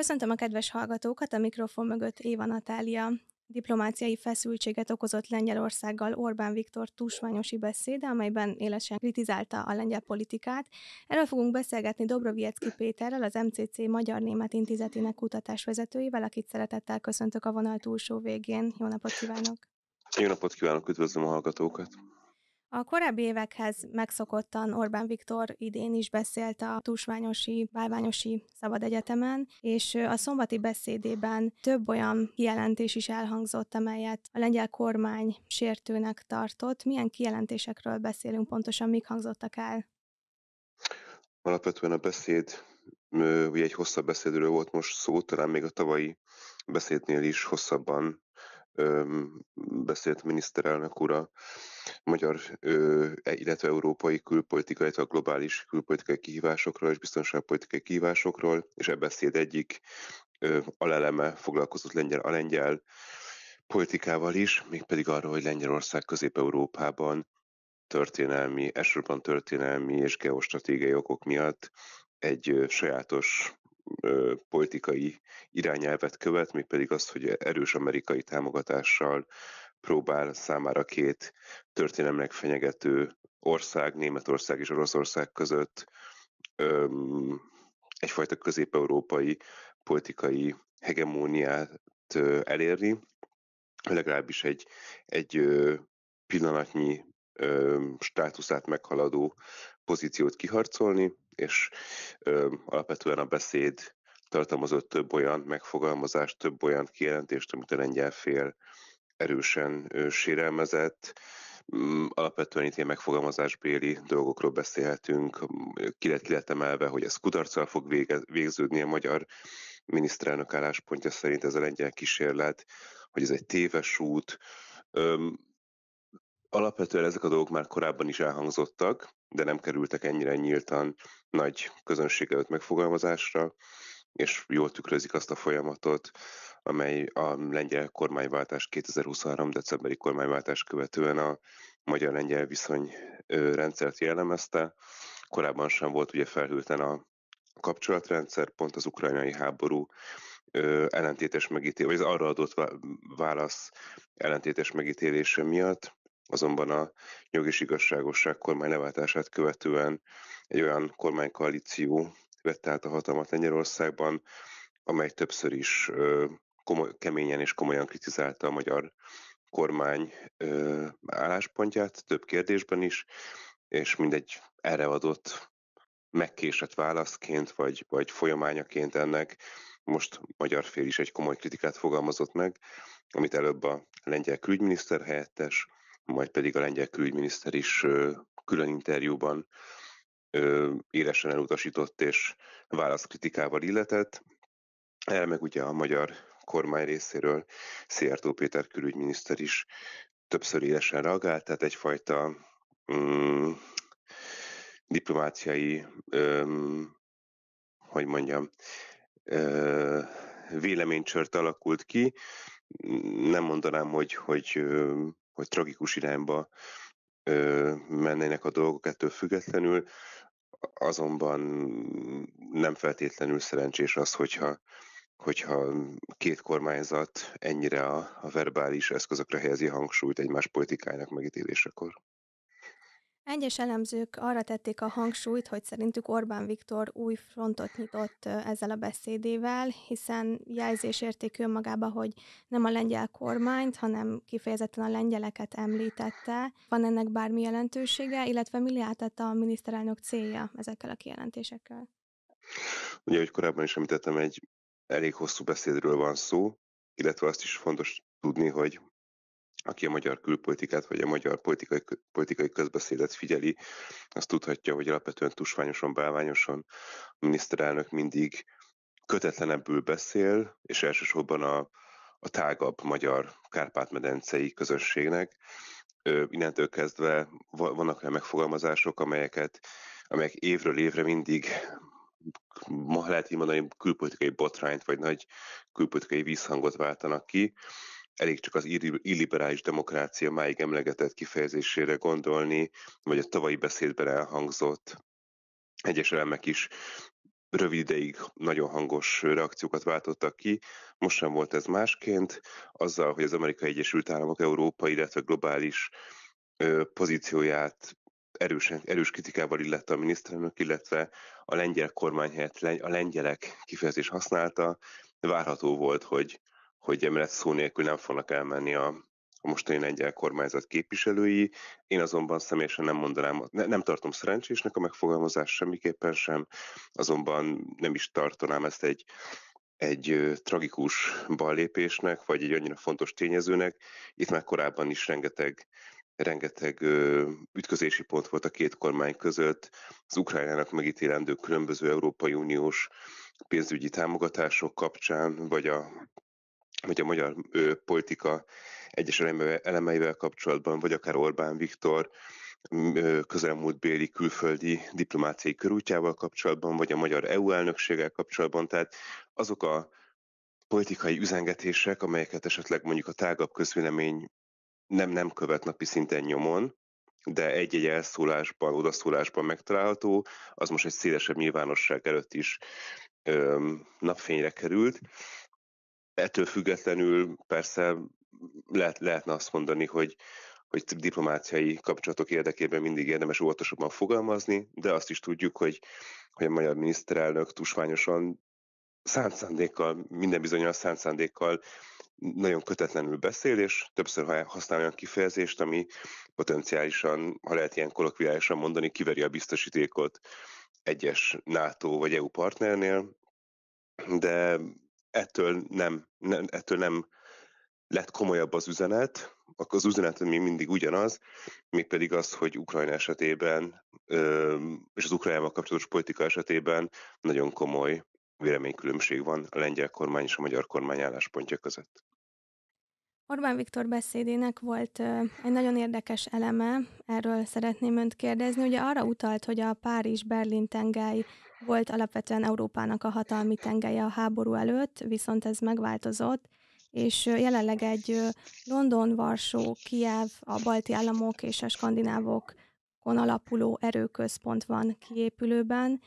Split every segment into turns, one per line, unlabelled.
Köszöntöm a kedves hallgatókat, a mikrofon mögött Éva Natália. Diplomáciai feszültséget okozott Lengyelországgal Orbán Viktor tusványosi beszéde, amelyben élesen kritizálta a lengyel politikát. Erről fogunk beszélgetni Dobroviecki Péterrel, az MCC Magyar-Német Intézetének kutatásvezetőivel, akit szeretettel köszöntök a vonal túlsó végén. Jó napot kívánok!
Jó napot kívánok, üdvözlöm a hallgatókat!
A korábbi évekhez megszokottan Orbán Viktor idén is beszélt a Tusványosi Bálványosi Szabad Egyetemen, és a szombati beszédében több olyan kijelentés is elhangzott, amelyet a lengyel kormány sértőnek tartott. Milyen kijelentésekről beszélünk pontosan, mik hangzottak el?
Alapvetően a beszéd, ugye egy hosszabb beszédről volt most szó, talán még a tavalyi beszédnél is hosszabban beszélt miniszterelnök ura, magyar, e, illetve európai külpolitikai, illetve a globális külpolitikai kihívásokról és biztonságpolitikai kihívásokról, és e beszéd egyik aleleme foglalkozott lengyel, a lengyel politikával is, mégpedig arról, hogy Lengyelország közép-európában történelmi, elsősorban történelmi és geostratégiai okok miatt egy sajátos politikai irányelvet követ, pedig azt, hogy erős amerikai támogatással próbál számára két történelmek fenyegető ország, Németország és Oroszország között egyfajta közép-európai politikai hegemóniát elérni, legalábbis egy, egy pillanatnyi státuszát meghaladó pozíciót kiharcolni, és ö, alapvetően a beszéd tartalmazott több olyan megfogalmazást, több olyan kijelentést, amit a lengyel fél erősen ö, sérelmezett. Mm, alapvetően itt ilyen megfogalmazásbéli dolgokról beszélhetünk. Ki lett, ki lett emelve, hogy ez kudarccal fog vége, végződni a magyar miniszterelnök álláspontja szerint ez a lengyel kísérlet, hogy ez egy téves út. Alapvetően ezek a dolgok már korábban is elhangzottak, de nem kerültek ennyire nyíltan nagy közönség előtt megfogalmazásra, és jól tükrözik azt a folyamatot, amely a lengyel kormányváltás 2023. decemberi kormányváltás követően a magyar-lengyel viszony rendszert jellemezte. Korábban sem volt ugye felhőten a kapcsolatrendszer, pont az ukrajnai háború ellentétes megítélése, vagy az arra adott válasz ellentétes megítélése miatt, Azonban a jog és igazságosság kormány leváltását követően egy olyan kormánykoalíció vette át a hatalmat Lengyelországban, amely többször is komoly, keményen és komolyan kritizálta a magyar kormány álláspontját több kérdésben is, és mindegy erre adott megkésett válaszként, vagy, vagy folyamányaként ennek most magyar fél is egy komoly kritikát fogalmazott meg, amit előbb a lengyel külügyminiszter helyettes, majd pedig a lengyel külügyminiszter is külön interjúban élesen elutasított és válaszkritikával illetett. El meg ugye a magyar kormány részéről Szijjártó Péter külügyminiszter is többször élesen reagált, tehát egyfajta mm, diplomáciai, öm, hogy mondjam, ö, véleménycsört alakult ki. Nem mondanám, hogy, hogy hogy tragikus irányba ö, mennének a dolgok ettől függetlenül, azonban nem feltétlenül szerencsés az, hogyha, hogyha két kormányzat ennyire a, a verbális eszközökre helyezi hangsúlyt egymás politikájának megítélésekor.
Egyes elemzők arra tették a hangsúlyt, hogy szerintük Orbán Viktor új frontot nyitott ezzel a beszédével, hiszen érték magába, hogy nem a lengyel kormányt, hanem kifejezetten a lengyeleket említette. Van ennek bármi jelentősége, illetve mi lehetett a miniszterelnök célja ezekkel a kijelentésekkel?
Ugye, ahogy korábban is említettem, egy elég hosszú beszédről van szó, illetve azt is fontos tudni, hogy aki a magyar külpolitikát vagy a magyar politikai, politikai közbeszédet figyeli, azt tudhatja, hogy alapvetően tusványosan, bálványosan a miniszterelnök mindig kötetlenebbül beszél, és elsősorban a, a tágabb magyar kárpátmedencei közösségnek. Innentől kezdve vannak olyan megfogalmazások, amelyeket, amelyek évről évre mindig ma lehet így mondani, külpolitikai botrányt, vagy nagy külpolitikai vízhangot váltanak ki, elég csak az illiberális demokrácia máig emlegetett kifejezésére gondolni, vagy a tavalyi beszédben elhangzott egyes elemek is rövid ideig nagyon hangos reakciókat váltottak ki. Most sem volt ez másként, azzal, hogy az Amerikai Egyesült Államok Európa, illetve globális pozícióját erősen, erős kritikával illette a miniszterelnök, illetve a lengyel kormány helyett a lengyelek kifejezés használta, várható volt, hogy hogy emellett szó nélkül nem fognak elmenni a, a mostani lengyel kormányzat képviselői. Én azonban személyesen nem mondanám, ne, nem tartom szerencsésnek a megfogalmazás semmiképpen sem, azonban nem is tartanám ezt egy egy tragikus ballépésnek, vagy egy annyira fontos tényezőnek. Itt már korábban is rengeteg rengeteg ütközési pont volt a két kormány között, az Ukrajnának megítélendő különböző Európai Uniós pénzügyi támogatások kapcsán, vagy a hogy a magyar ő, politika egyes elemeivel kapcsolatban, vagy akár Orbán Viktor közelmúltbéli külföldi diplomáciai körútjával kapcsolatban, vagy a magyar EU elnökséggel kapcsolatban. Tehát azok a politikai üzengetések, amelyeket esetleg mondjuk a tágabb közvélemény nem, nem követ napi szinten nyomon, de egy-egy elszólásban, odaszólásban megtalálható, az most egy szélesebb nyilvánosság előtt is napfényre került, Ettől függetlenül persze lehet, lehetne azt mondani, hogy, hogy diplomáciai kapcsolatok érdekében mindig érdemes óvatosabban fogalmazni, de azt is tudjuk, hogy, hogy a magyar miniszterelnök tusványosan szánt szándékkal, minden a szánt szándékkal nagyon kötetlenül beszél, és többször használ olyan kifejezést, ami potenciálisan, ha lehet ilyen kolokviálisan mondani, kiveri a biztosítékot egyes NATO vagy EU partnernél, de ettől nem, nem, ettől nem lett komolyabb az üzenet, akkor az üzenet még mindig ugyanaz, mégpedig az, hogy Ukrajna esetében és az Ukrajnával kapcsolatos politika esetében nagyon komoly véleménykülönbség van a lengyel kormány és a magyar kormány álláspontja között.
Orbán Viktor beszédének volt egy nagyon érdekes eleme, erről szeretném önt kérdezni. Ugye arra utalt, hogy a Párizs-Berlin tengely volt alapvetően Európának a hatalmi tengelye a háború előtt, viszont ez megváltozott, és jelenleg egy London, Varsó, Kiev, a balti államok és a skandinávokon alapuló erőközpont van kiépülőben,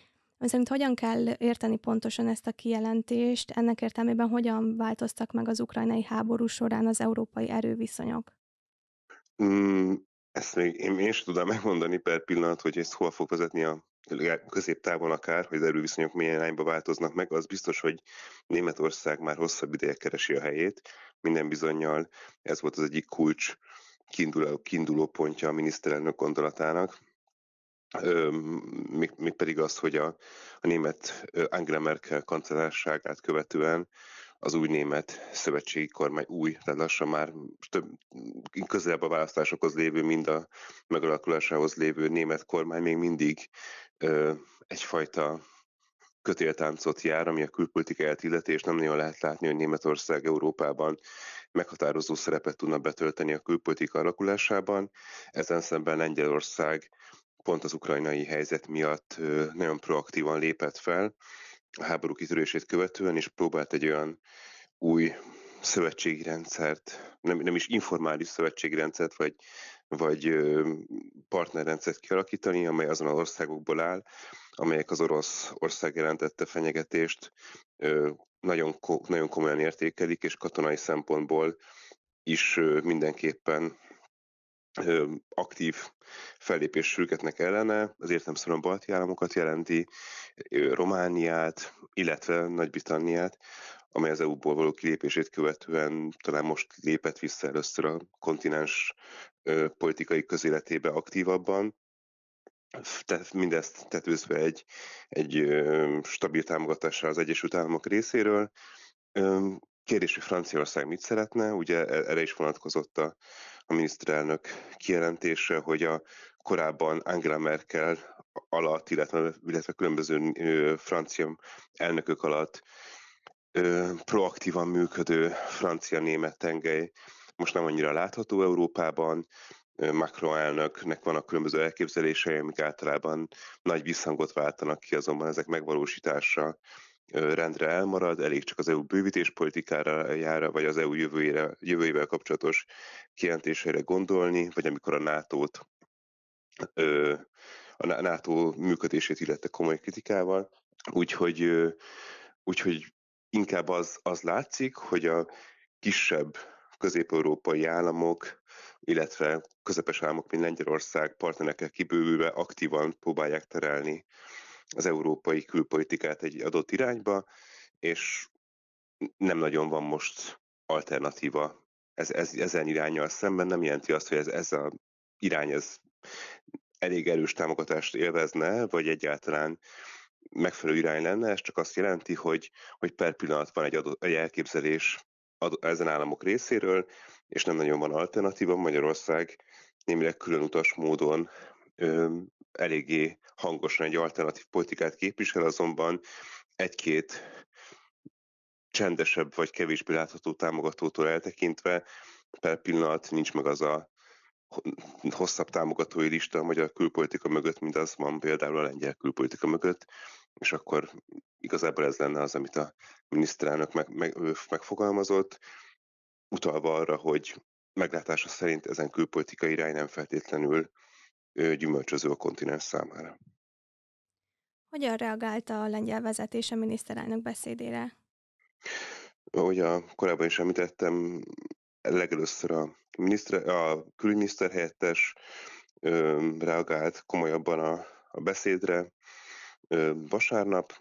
Ön szerint hogyan kell érteni pontosan ezt a kijelentést, ennek értelmében hogyan változtak meg az ukrajnai háború során az európai erőviszonyok?
Mm, ezt még én, én sem tudom megmondani per pillanat, hogy ez hol fog vezetni a középtávon akár, hogy az erőviszonyok milyen irányba változnak meg, az biztos, hogy Németország már hosszabb ideje keresi a helyét. Minden bizonyal ez volt az egyik kulcs kiinduló, kiinduló pontja a miniszterelnök gondolatának, még, még pedig az, hogy a, a német Angela Merkel kancellárságát követően az új német szövetségi kormány új, tehát lassan már több, közelebb a választásokhoz lévő, mind a megalakulásához lévő német kormány még mindig ö, egyfajta kötéltáncot jár, ami a külpolitikáját illeti, és nem nagyon lehet látni, hogy Németország Európában meghatározó szerepet tudna betölteni a külpolitika alakulásában. Ezen szemben Lengyelország pont az ukrajnai helyzet miatt nagyon proaktívan lépett fel a háború kitörését követően, és próbált egy olyan új szövetségi rendszert, nem, nem is informális szövetségi rendszert, vagy, vagy partnerrendszert kialakítani, amely azon az országokból áll, amelyek az orosz ország jelentette fenyegetést, nagyon, nagyon komolyan értékelik, és katonai szempontból is mindenképpen aktív fellépés sürgetnek ellene, az értelmszerűen balti államokat jelenti, Romániát, illetve Nagy-Britanniát, amely az EU-ból való kilépését követően talán most lépett vissza először a kontinens politikai közéletébe aktívabban, tehát mindezt tetőzve egy, egy stabil támogatással az Egyesült Államok részéről, Kérdés, hogy Franciaország mit szeretne, ugye e, erre is vonatkozott a, a miniszterelnök kijelentése, hogy a korábban Angela Merkel alatt, illetve, illetve különböző ö, francia elnökök alatt ö, proaktívan működő francia-német tengely most nem annyira látható Európában, Macron elnöknek vannak különböző elképzelései, amik általában nagy visszhangot váltanak ki, azonban ezek megvalósítása rendre elmarad, elég csak az EU bővítéspolitikára jára, vagy az EU jövőjére, jövőjével kapcsolatos kijelentésére gondolni, vagy amikor a NATO-t a NATO működését illette komoly kritikával, úgyhogy, úgyhogy inkább az, az látszik, hogy a kisebb közép-európai államok, illetve közepes államok, mint Lengyelország partnerekkel kibővülve aktívan próbálják terelni az európai külpolitikát egy adott irányba, és nem nagyon van most alternatíva ez, ez, ezen irányjal szemben. Nem jelenti azt, hogy ez, ez a irány ez elég erős támogatást élvezne, vagy egyáltalán megfelelő irány lenne, ez csak azt jelenti, hogy, hogy per pillanat van egy, adott, egy elképzelés ad, ezen államok részéről, és nem nagyon van alternatíva. Magyarország némileg különutas módon ö, eléggé hangosan egy alternatív politikát képvisel, azonban egy-két csendesebb vagy kevésbé látható támogatótól eltekintve per pillanat nincs meg az a hosszabb támogatói lista a magyar külpolitika mögött, mint az van például a lengyel külpolitika mögött, és akkor igazából ez lenne az, amit a miniszterelnök meg, meg, megfogalmazott, utalva arra, hogy meglátása szerint ezen külpolitika irány nem feltétlenül gyümölcsöző a kontinens számára.
Hogyan reagált a lengyel vezetés a miniszterelnök beszédére?
Ahogy a korábban is említettem, legelőször a, miniszter, a külügyminiszter helyettes ö, reagált komolyabban a, a beszédre. Ö, vasárnap,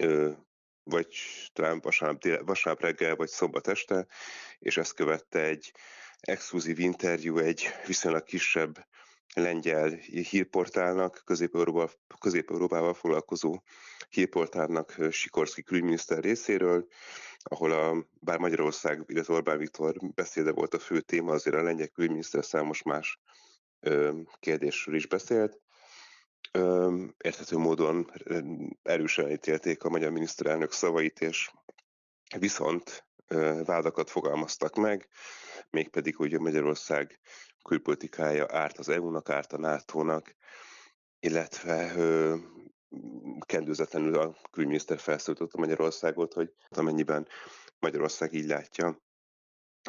ö, vagy talán vasárnap, dél, vasárnap reggel, vagy szombat este, és ezt követte egy exkluzív interjú egy viszonylag kisebb lengyel hírportálnak, Közép-Európával, Közép-Európával foglalkozó hírportálnak Sikorszki külügyminiszter részéről, ahol a, bár Magyarország, illetve Orbán Viktor beszéde volt a fő téma, azért a lengyel külügyminiszter számos más ö, kérdésről is beszélt. Ö, érthető módon erősen ítélték a magyar miniszterelnök szavait, és viszont vádakat fogalmaztak meg, mégpedig, hogy Magyarország külpolitikája árt az EU-nak, árt a NATO-nak, illetve ö, kendőzetlenül a külügyminiszter felszólította Magyarországot, hogy amennyiben Magyarország így látja,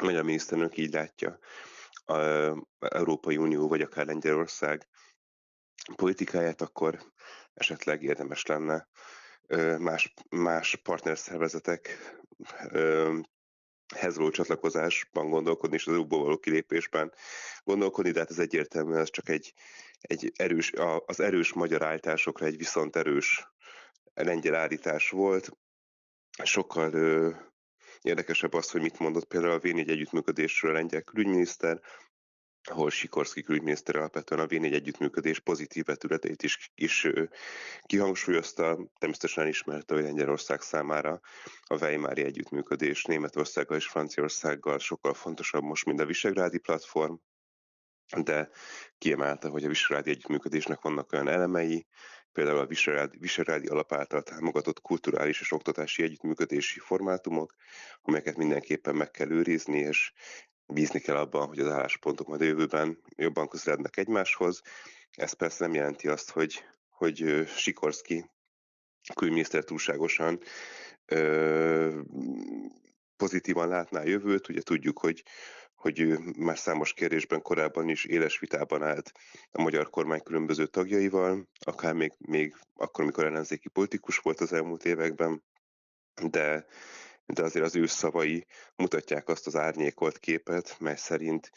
a magyar miniszternök így látja, a Európai Unió vagy akár Lengyelország politikáját, akkor esetleg érdemes lenne más, más partnerszervezetek Hezló csatlakozásban gondolkodni, és az EU-ból való kilépésben gondolkodni, de hát ez egyértelműen ez csak egy, egy erős, az erős magyar állításokra egy viszont erős lengyel állítás volt. Sokkal ö, érdekesebb az, hogy mit mondott például a V4 együttműködésről a lengyel külügyminiszter, ahol Sikorszki külügyminiszter alapvetően a V4 együttműködés pozitív vetületeit is, is kihangsúlyozta, természetesen ismerte, hogy Lengyelország számára a Weimári együttműködés Németországgal és Franciaországgal sokkal fontosabb most, mint a Visegrádi platform, de kiemelte, hogy a visegrádi együttműködésnek vannak olyan elemei, például a visegrádi, visegrádi alap által támogatott kulturális és oktatási együttműködési formátumok, amelyeket mindenképpen meg kell őrizni, és bízni kell abban, hogy az álláspontok majd a jövőben jobban közelednek egymáshoz. Ez persze nem jelenti azt, hogy, hogy Sikorszki külügyminiszter túlságosan ö, pozitívan látná a jövőt. Ugye tudjuk, hogy, hogy már számos kérdésben korábban is éles vitában állt a magyar kormány különböző tagjaival, akár még, még akkor, amikor ellenzéki politikus volt az elmúlt években, de de azért az ő szavai mutatják azt az árnyékolt képet, mely szerint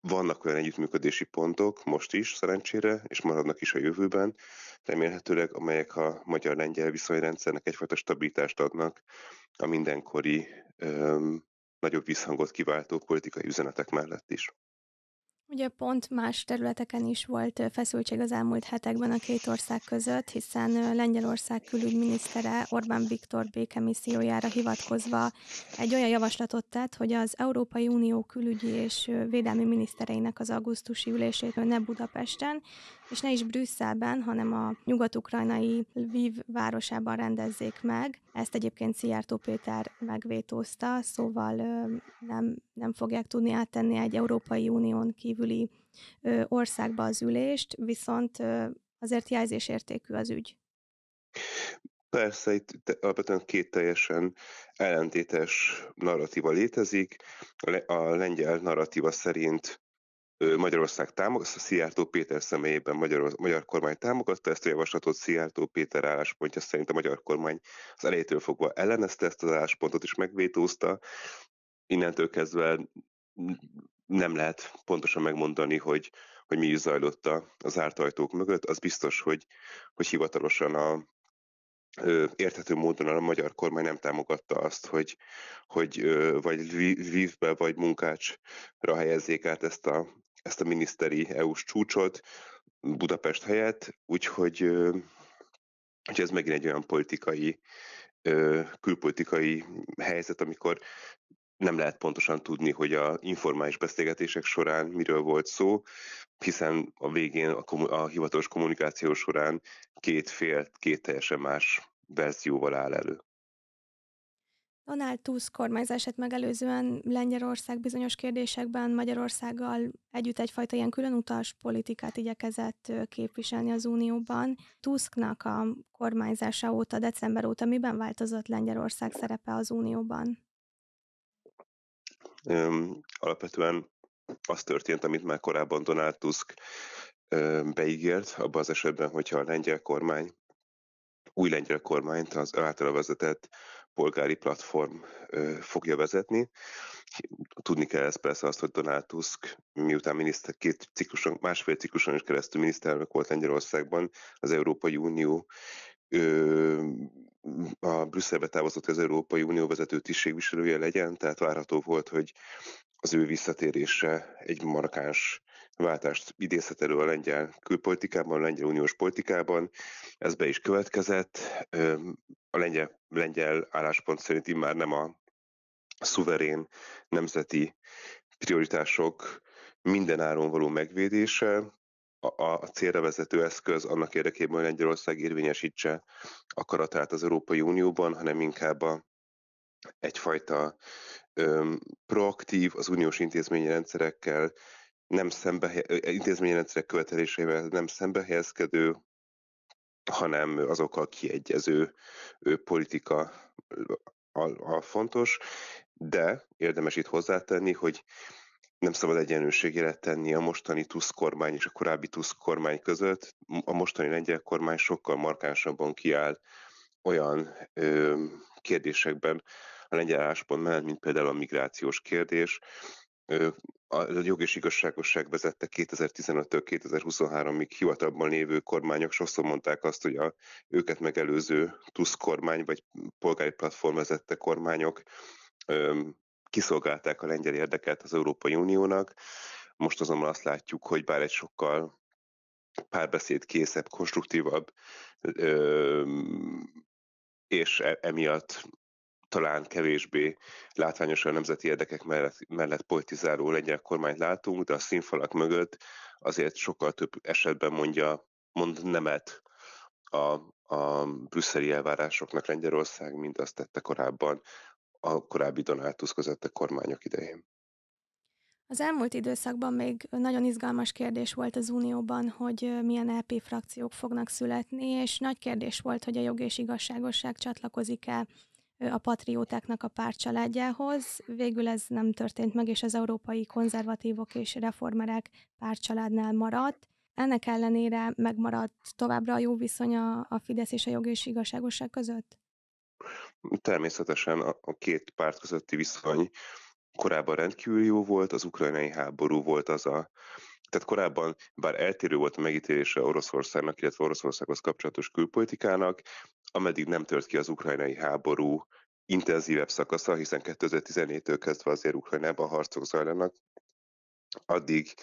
vannak olyan együttműködési pontok most is szerencsére, és maradnak is a jövőben, remélhetőleg, amelyek a magyar-lengyel viszonyrendszernek egyfajta stabilitást adnak a mindenkori öm, nagyobb visszhangot kiváltó politikai üzenetek mellett is.
Ugye pont más területeken is volt feszültség az elmúlt hetekben a két ország között, hiszen Lengyelország külügyminisztere Orbán Viktor békemissziójára hivatkozva egy olyan javaslatot tett, hogy az Európai Unió külügyi és védelmi minisztereinek az augusztusi ülését ne Budapesten, és ne is Brüsszelben, hanem a nyugat-ukrajnai Lviv városában rendezzék meg. Ezt egyébként Szijjártó Péter megvétózta, szóval nem, nem fogják tudni áttenni egy Európai Unión kívüli országba az ülést, viszont azért jelzésértékű az ügy.
Persze, itt alapvetően két teljesen ellentétes narratíva létezik. A lengyel narratíva szerint Magyarország támogatta, Szijjártó Péter személyében magyar, magyar kormány támogatta ezt a javaslatot, Szijjártó Péter álláspontja szerint a magyar kormány az elejétől fogva ellenezte ezt az álláspontot és megvétózta. Innentől kezdve nem lehet pontosan megmondani, hogy, hogy mi is zajlott az árt ajtók mögött. Az biztos, hogy, hogy hivatalosan a, érthető módon a magyar kormány nem támogatta azt, hogy, hogy vagy Lvivbe, vagy Munkácsra helyezzék át ezt a ezt a miniszteri EU-s csúcsot Budapest helyett, úgyhogy, úgyhogy ez megint egy olyan politikai, külpolitikai helyzet, amikor nem lehet pontosan tudni, hogy a informális beszélgetések során miről volt szó, hiszen a végén a, komu- a hivatalos kommunikáció során két fél, két teljesen más verzióval áll elő.
Donald Tusk kormányzását megelőzően Lengyelország bizonyos kérdésekben Magyarországgal együtt egyfajta ilyen különutas politikát igyekezett képviselni az Unióban. Tusknak a kormányzása óta, december óta miben változott Lengyelország szerepe az Unióban?
Öm, alapvetően az történt, amit már korábban Donald Tusk öm, beígért, abban az esetben, hogyha a lengyel kormány új lengyel kormányt, az általa vezetett polgári platform fogja vezetni. Tudni kell ezt persze azt, hogy Donald Tusk, miután miniszter, két cikluson, másfél cikluson is keresztül miniszterelnök volt Lengyelországban, az Európai Unió a Brüsszelbe távozott az Európai Unió vezető tisztségviselője legyen, tehát várható volt, hogy az ő visszatérése egy markáns váltást idézhet elő a lengyel külpolitikában, a lengyel uniós politikában. Ez be is következett. A lengyel, lengyel álláspont szerint már nem a szuverén nemzeti prioritások mindenáron való megvédése, a, a célra vezető eszköz annak érdekében, hogy Lengyelország érvényesítse akaratát az Európai Unióban, hanem inkább a egyfajta öm, proaktív, az uniós intézményi rendszerekkel nem szembe, intézményrendszerek követeléseivel nem szembe helyezkedő, hanem azokkal kiegyező ő politika a, a fontos, de érdemes itt hozzátenni, hogy nem szabad egyenlőségére tenni a mostani TUSZ kormány és a korábbi TUSZ kormány között. A mostani lengyel kormány sokkal markánsabban kiáll olyan ö, kérdésekben a lengyel álláspont mellett, mint például a migrációs kérdés, a jog és igazságosság vezette 2015-től 2023-ig hivatalban lévő kormányok sokszor mondták azt, hogy a őket megelőző TUSZ kormány vagy polgári platform vezette kormányok kiszolgálták a lengyel érdeket az Európai Uniónak. Most azonban azt látjuk, hogy bár egy sokkal párbeszéd készebb, konstruktívabb, és e, emiatt talán kevésbé látványosan a nemzeti érdekek mellett, mellett politizáló lengyel kormányt látunk, de a színfalak mögött azért sokkal több esetben mondja, mond nemet a, a brüsszeli elvárásoknak Lengyelország, mint azt tette korábban a korábbi Donald Tusk a kormányok idején.
Az elmúlt időszakban még nagyon izgalmas kérdés volt az Unióban, hogy milyen LP e frakciók fognak születni, és nagy kérdés volt, hogy a jog és igazságosság csatlakozik-e a patriótáknak a pártcsaládjához. Végül ez nem történt meg, és az európai konzervatívok és reformerek pártcsaládnál maradt. Ennek ellenére megmaradt továbbra a jó viszony a, a Fidesz és a jog és igazságosság között?
Természetesen a, a két párt közötti viszony korábban rendkívül jó volt, az ukrajnai háború volt az a tehát korábban bár eltérő volt a megítélése Oroszországnak, illetve Oroszországhoz kapcsolatos külpolitikának, ameddig nem tört ki az ukrajnai háború intenzívebb szakasza, hiszen 2014-től kezdve azért Ukrajnában harcok zajlanak, addig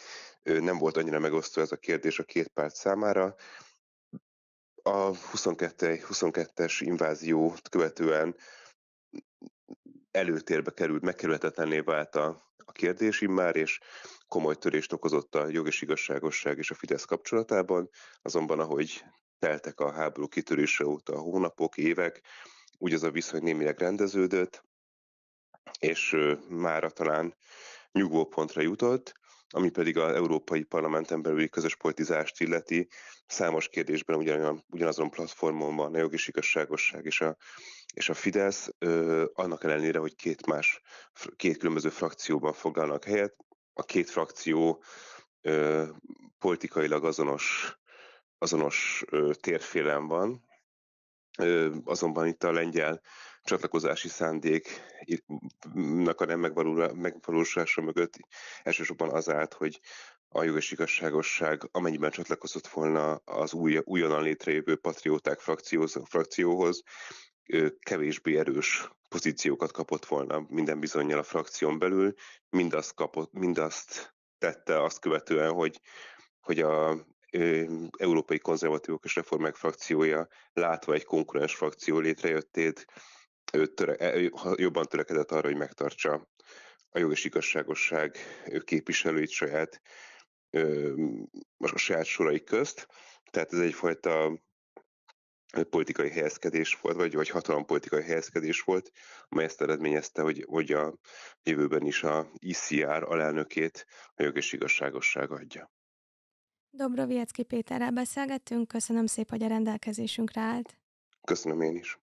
nem volt annyira megosztó ez a kérdés a két párt számára. A 22-es 22 inváziót követően előtérbe került, megkerülhetetlenné vált a, a kérdés immár, és komoly törést okozott a jog és igazságosság és a Fidesz kapcsolatában, azonban ahogy teltek a háború kitörése óta a hónapok, évek, úgy az a viszony némileg rendeződött, és mára talán nyugvó pontra jutott, ami pedig az Európai Parlamenten belüli közös politizást illeti. Számos kérdésben ugyanolyan, ugyanazon platformon van a jog és igazságosság és a, és a Fidesz, ö, annak ellenére, hogy két más, két különböző frakcióban foglalnak helyet, a két frakció ö, politikailag azonos, azonos ö, térfélen van, ö, azonban itt a lengyel csatlakozási szándéknak a nem megvalósulása mögött elsősorban az állt, hogy a jog és igazságosság amennyiben csatlakozott volna az új, újonnan létrejövő patrióták frakcióhoz kevésbé erős pozíciókat kapott volna minden bizonyal a frakción belül, mindazt, kapott, mindazt tette azt követően, hogy, hogy a ö, Európai Konzervatívok és Reformák frakciója látva egy konkurens frakció létrejöttét, ő töre, e, jobban törekedett arra, hogy megtartsa a jog és igazságosság képviselőit saját, ö, a saját sorai közt. Tehát ez egyfajta politikai helyezkedés volt, vagy, vagy politikai helyezkedés volt, amely ezt eredményezte, hogy, hogy a jövőben is a ICR alelnökét a jog és igazságosság adja.
Dobroviecki Péterrel beszélgettünk, köszönöm szépen, hogy a rendelkezésünkre állt.
Köszönöm én is.